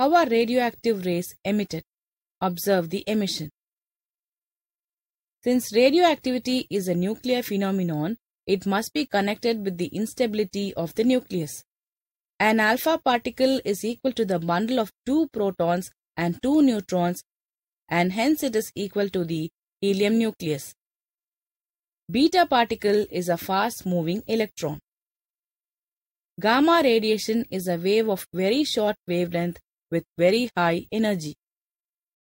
How are radioactive rays emitted? Observe the emission. Since radioactivity is a nuclear phenomenon, it must be connected with the instability of the nucleus. An alpha particle is equal to the bundle of two protons and two neutrons and hence it is equal to the helium nucleus. Beta particle is a fast moving electron. Gamma radiation is a wave of very short wavelength with very high energy.